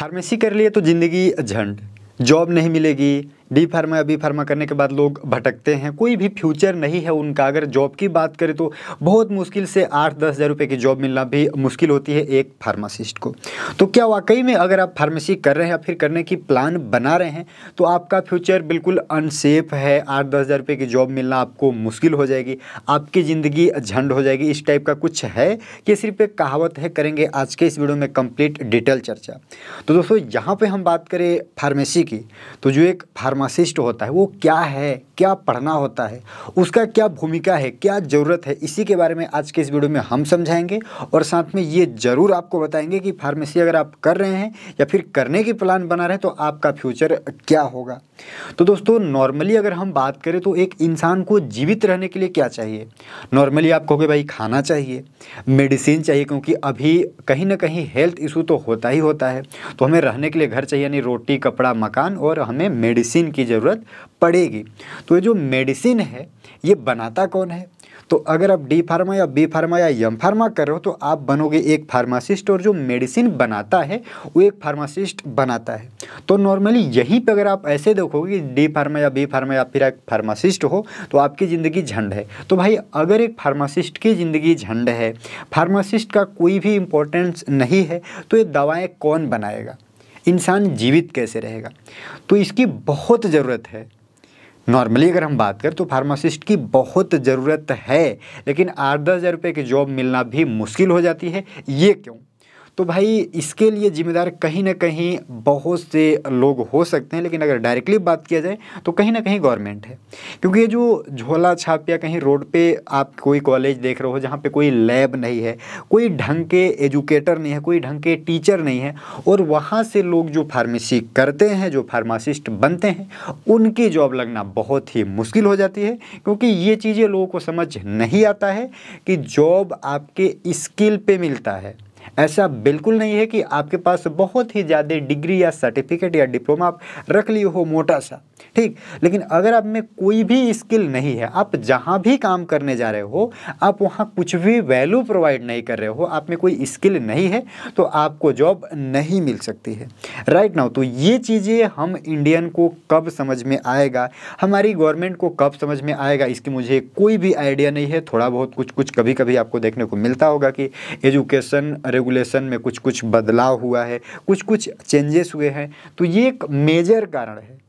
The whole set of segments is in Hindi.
फार्मेसी कर लिए तो ज़िंदगी झंड जॉब नहीं मिलेगी डी फार्मा या बी फार्मा करने के बाद लोग भटकते हैं कोई भी फ्यूचर नहीं है उनका अगर जॉब की बात करें तो बहुत मुश्किल से आठ दस हज़ार रुपये की जॉब मिलना भी मुश्किल होती है एक फार्मासिस्ट को तो क्या वाकई में अगर आप फार्मेसी कर रहे हैं या फिर करने की प्लान बना रहे हैं तो आपका फ्यूचर बिल्कुल अनसेफ है आठ दस हज़ार रुपये की जॉब मिलना आपको मुश्किल हो जाएगी आपकी ज़िंदगी झंड हो जाएगी इस टाइप का कुछ है कि सिर्फ एक कहावत है करेंगे आज के इस वीडियो में कम्प्लीट डिटेल चर्चा तो दोस्तों यहाँ पर हम बात करें फार्मेसी की तो जो एक फार्मा फार्मासिस्ट होता है वो क्या है क्या पढ़ना होता है उसका क्या भूमिका है क्या ज़रूरत है इसी के बारे में आज के इस वीडियो में हम समझाएंगे और साथ में ये ज़रूर आपको बताएंगे कि फार्मेसी अगर आप कर रहे हैं या फिर करने की प्लान बना रहे हैं तो आपका फ्यूचर क्या होगा तो दोस्तों नॉर्मली अगर हम बात करें तो एक इंसान को जीवित रहने के लिए क्या चाहिए नॉर्मली आप कहोगे भाई खाना चाहिए मेडिसिन चाहिए क्योंकि अभी कहीं ना कहीं हेल्थ इशू तो होता ही होता है तो हमें रहने के लिए घर चाहिए यानी रोटी कपड़ा मकान और हमें मेडिसिन मेडिसिन की ज़रूरत पड़ेगी तो ये जो मेडिसिन है ये बनाता कौन है तो अगर आप डी फार्मा या बी फार्मा या यम फार्मा कर रहे हो तो आप बनोगे एक फार्मासिस्ट और जो मेडिसिन बनाता है वो एक फार्मासिस्ट बनाता है तो नॉर्मली यहीं पे अगर आप ऐसे देखोगे डी फार्मा या बी फार्मा या फिर एक फार्मासिस्ट हो तो आपकी ज़िंदगी झंड है तो भाई अगर एक फार्मासिस्ट की ज़िंदगी झंड है फार्मासिस्ट का कोई भी इम्पोर्टेंस नहीं है तो ये दवाएँ कौन बनाएगा इंसान जीवित कैसे रहेगा तो इसकी बहुत ज़रूरत है नॉर्मली अगर हम बात करें तो फार्मासिस्ट की बहुत ज़रूरत है लेकिन आठ दस हज़ार रुपये की जॉब मिलना भी मुश्किल हो जाती है ये क्यों तो भाई इसके लिए जिम्मेदार कहीं ना कहीं बहुत से लोग हो सकते हैं लेकिन अगर डायरेक्टली बात किया जाए तो कहीं ना कहीं गवर्नमेंट है क्योंकि ये जो झोला छाप या कहीं रोड पे आप कोई कॉलेज देख रहे हो जहाँ पे कोई लैब नहीं है कोई ढंग के एजुकेटर नहीं है कोई ढंग के टीचर नहीं है और वहाँ से लोग जो फार्मेसी करते हैं जो फार्मासिस्ट बनते हैं उनकी जॉब लगना बहुत ही मुश्किल हो जाती है क्योंकि ये चीज़ें लोगों को समझ नहीं आता है कि जॉब आपके स्किल पर मिलता है ऐसा बिल्कुल नहीं है कि आपके पास बहुत ही ज़्यादा डिग्री या सर्टिफिकेट या डिप्लोमा आप रख लिए हो मोटा सा ठीक लेकिन अगर आप में कोई भी स्किल नहीं है आप जहाँ भी काम करने जा रहे हो आप वहाँ कुछ भी वैल्यू प्रोवाइड नहीं कर रहे हो आप में कोई स्किल नहीं है तो आपको जॉब नहीं मिल सकती है राइट right नाउ तो ये चीज़ें हम इंडियन को कब समझ में आएगा हमारी गवर्नमेंट को कब समझ में आएगा इसकी मुझे कोई भी आइडिया नहीं है थोड़ा बहुत कुछ कुछ कभी कभी आपको देखने को मिलता होगा कि एजुकेशन रेगुलेशन में कुछ कुछ बदलाव हुआ है कुछ कुछ चेंजेस हुए हैं तो ये एक मेजर कारण है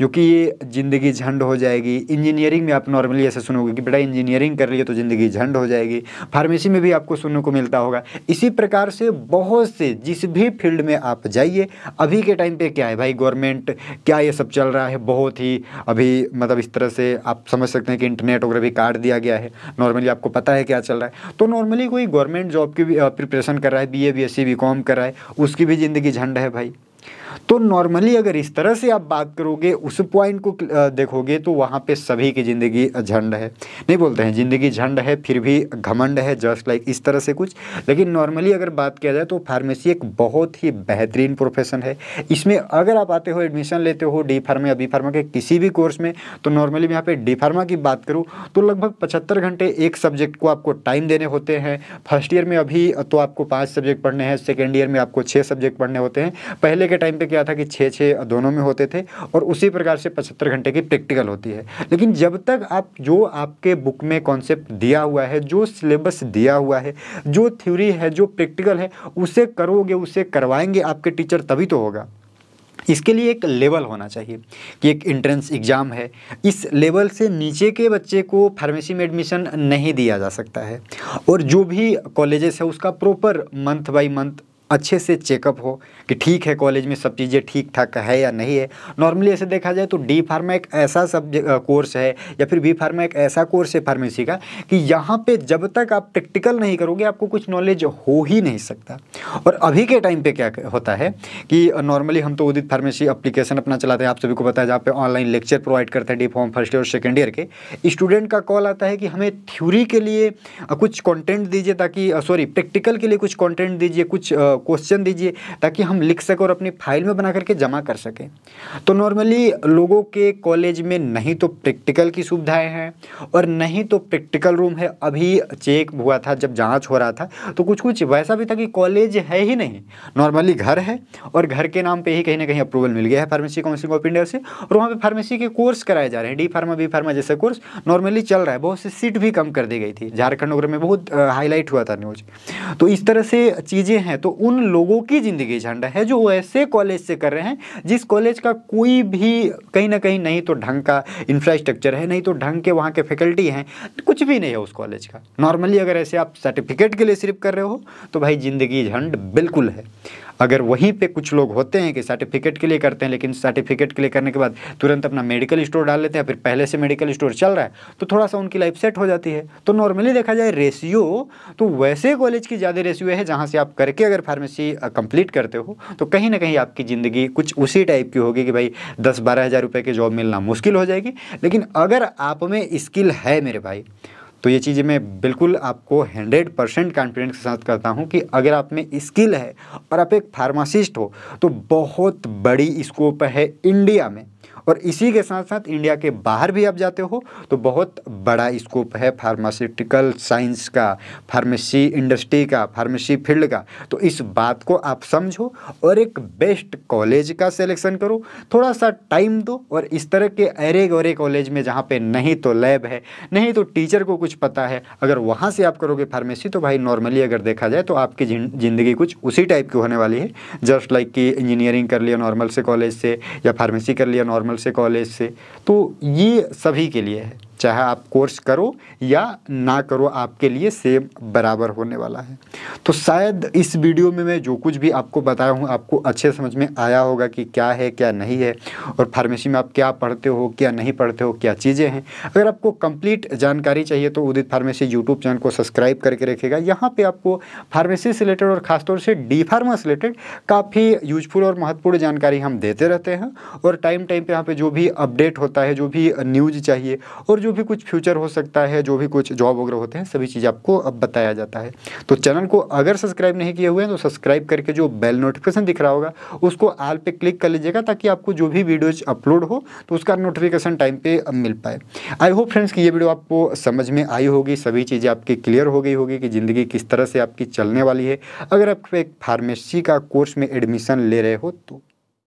जो कि ये ज़िंदगी झंड हो जाएगी इंजीनियरिंग में आप नॉर्मली ऐसा सुनोगे कि बेटा इंजीनियरिंग कर लिए तो ज़िंदगी झंड हो जाएगी फार्मेसी में भी आपको सुनने को मिलता होगा इसी प्रकार से बहुत से जिस भी फील्ड में आप जाइए अभी के टाइम पर क्या है भाई गवर्नमेंट क्या ये सब चल रहा है बहुत ही अभी मतलब इस तरह से आप समझ सकते हैं कि इंटरनेट वगैरह भी काट दिया गया है नॉर्मली आपको पता है क्या चल रहा है तो नॉर्मली कोई गवर्नमेंट जॉब की भी प्रिपरेशन कर रहा है B A B S C B com कर रहा है उसकी भी ज़िंदगी झंड है भाई तो नॉर्मली अगर इस तरह से आप बात करोगे उस पॉइंट को देखोगे तो वहाँ पे सभी की ज़िंदगी झंड है नहीं बोलते हैं ज़िंदगी झंड है फिर भी घमंड है जस्ट लाइक इस तरह से कुछ लेकिन नॉर्मली अगर बात किया जाए तो फार्मेसी एक बहुत ही बेहतरीन प्रोफेशन है इसमें अगर आप आते हो एडमिशन लेते हो डी फार्मा या बी फार्मा के किसी भी कोर्स में तो नॉर्मली यहाँ पर डी फार्मा की बात करूँ तो लगभग पचहत्तर घंटे एक सब्जेक्ट को आपको टाइम देने होते हैं फर्स्ट ईयर में अभी तो आपको पाँच सब्जेक्ट पढ़ने हैं सेकेंड ईयर में आपको छः सब्जेक्ट पढ़ने होते हैं पहले के टाइम पर क्या क्या था कि छः छः दोनों में होते थे और उसी प्रकार से पचहत्तर घंटे की प्रैक्टिकल होती है लेकिन जब तक आप जो आपके बुक में कॉन्सेप्ट दिया हुआ है जो सिलेबस दिया हुआ है जो थ्योरी है जो प्रैक्टिकल है उसे करोगे उसे करवाएंगे आपके टीचर तभी तो होगा इसके लिए एक लेवल होना चाहिए कि एक इंट्रेंस एग्ज़ाम है इस लेवल से नीचे के बच्चे को फार्मेसी में एडमिशन नहीं दिया जा सकता है और जो भी कॉलेजेस है उसका प्रॉपर मंथ बाई मंथ अच्छे से चेकअप हो कि ठीक है कॉलेज में सब चीज़ें ठीक ठाक है या नहीं है नॉर्मली ऐसे देखा जाए तो डी फार्मा एक ऐसा सब कोर्स है या फिर बी फार्मा एक ऐसा कोर्स है फार्मेसी का कि यहाँ पे जब तक आप प्रैक्टिकल नहीं करोगे आपको कुछ नॉलेज हो ही नहीं सकता और अभी के टाइम पे क्या होता है कि नॉर्मली हम तो उदित फार्मेसी अप्लीकेशन अपना चलाते हैं आप सभी को बताया जहाँ पे ऑनलाइन लेक्चर प्रोवाइड करते हैं डी फॉर्म फर्स्ट ईयर और सेकेंड ईयर के स्टूडेंट का कॉल आता है कि हमें थ्यूरी के लिए कुछ कॉन्टेंट दीजिए ताकि सॉरी प्रैक्टिकल के लिए कुछ कॉन्टेंट दीजिए कुछ क्वेश्चन दीजिए ताकि हम लिख सकें और अपनी फाइल में बना करके जमा कर सकें तो नॉर्मली लोगों के कॉलेज में नहीं तो प्रैक्टिकल की सुविधाएं हैं और नहीं तो प्रैक्टिकल रूम है अभी चेक हुआ था जब जाँच हो रहा था तो कुछ कुछ वैसा भी था कि कॉलेज है ही नहीं नॉर्मली घर है और घर के नाम पर ही कहीं ना कहीं अप्रूवल मिल गया है फार्मेसी काउंसिल ऑफ इंडिया से और वहाँ पर फार्मेसी के कोर्स कराए जा रहे हैं डी फार्मा बी फार्मा जैसे कोर्स नॉर्मली चल रहा है बहुत सी सीट भी कम कर दी गई थी झारखंड वगैरह में बहुत हाईलाइट हुआ था न्यूज तो इस तरह से चीज़ें हैं तो उन उन लोगों की ज़िंदगी झंड है जो ऐसे कॉलेज से कर रहे हैं जिस कॉलेज का कोई भी कहीं ना कहीं नहीं तो ढंग का इंफ्रास्ट्रक्चर है नहीं तो ढंग के वहाँ के फैकल्टी हैं तो कुछ भी नहीं है उस कॉलेज का नॉर्मली अगर ऐसे आप सर्टिफिकेट के लिए सिर्फ कर रहे हो तो भाई ज़िंदगी झंड बिल्कुल है अगर वहीं पे कुछ लोग होते हैं कि सर्टिफिकेट के लिए करते हैं लेकिन सर्टिफिकेट के लिए करने के बाद तुरंत अपना मेडिकल स्टोर डाल लेते हैं फिर पहले से मेडिकल स्टोर चल रहा है तो थोड़ा सा उनकी लाइफ सेट हो जाती है तो नॉर्मली देखा जाए रेशियो तो वैसे कॉलेज की ज़्यादा रेशियो है जहाँ से आप करके अगर फार्मेसी कंप्लीट करते हो तो कहीं ना कहीं आपकी ज़िंदगी कुछ उसी टाइप की होगी कि भाई दस बारह हज़ार रुपये की जॉब मिलना मुश्किल हो जाएगी लेकिन अगर आप में स्किल है मेरे भाई तो ये चीज़ें मैं बिल्कुल आपको हंड्रेड परसेंट कॉन्फिडेंस के साथ करता हूँ कि अगर आप में स्किल है और आप एक फार्मासिस्ट हो तो बहुत बड़ी स्कोप है इंडिया में और इसी के साथ साथ इंडिया के बाहर भी आप जाते हो तो बहुत बड़ा स्कोप है फार्मास्यूटिकल साइंस का फार्मेसी इंडस्ट्री का फार्मेसी फील्ड का तो इस बात को आप समझो और एक बेस्ट कॉलेज का सिलेक्शन करो थोड़ा सा टाइम दो और इस तरह के अरे गोरे कॉलेज में जहाँ पे नहीं तो लैब है नहीं तो टीचर को कुछ पता है अगर वहाँ से आप करोगे फार्मेसी तो भाई नॉर्मली अगर देखा जाए तो आपकी ज़िंदगी कुछ उसी टाइप की होने वाली है जस्ट लाइक like कि इंजीनियरिंग कर लिया नॉर्मल से कॉलेज से या फार्मेसी कर लिया नॉर्मल नॉर्मल से कॉलेज से तो ये सभी के लिए है चाहे आप कोर्स करो या ना करो आपके लिए सेम बराबर होने वाला है तो शायद इस वीडियो में मैं जो कुछ भी आपको बताया हूँ आपको अच्छे समझ में आया होगा कि क्या है क्या नहीं है और फार्मेसी में आप क्या पढ़ते हो क्या नहीं पढ़ते हो क्या चीज़ें हैं अगर आपको कंप्लीट जानकारी चाहिए तो उदित फार्मेसी यूट्यूब चैनल को सब्सक्राइब करके रखेगा यहाँ पर आपको फार्मेसी से रिलेटेड और ख़ासतौर से डी फार्मा से रिलेटेड काफ़ी यूजफुल और महत्वपूर्ण जानकारी हम देते रहते हैं और टाइम टाइम पर यहाँ पर जो भी अपडेट होता है जो भी न्यूज़ चाहिए और जो जो भी कुछ फ्यूचर हो सकता है जो भी कुछ जॉब वगैरह होते हैं सभी चीज़ आपको अब बताया जाता है तो चैनल को अगर सब्सक्राइब नहीं किए हुए हैं तो सब्सक्राइब करके जो बेल नोटिफिकेशन दिख रहा होगा उसको आल पे क्लिक कर लीजिएगा ताकि आपको जो भी वीडियोज अपलोड हो तो उसका नोटिफिकेशन टाइम पर मिल पाए आई होप फ्रेंड्स की ये वीडियो आपको समझ में आई होगी सभी चीज़ें आपकी क्लियर हो गई होगी कि ज़िंदगी किस तरह से आपकी चलने वाली है अगर आप एक फार्मेसी का कोर्स में एडमिशन ले रहे हो तो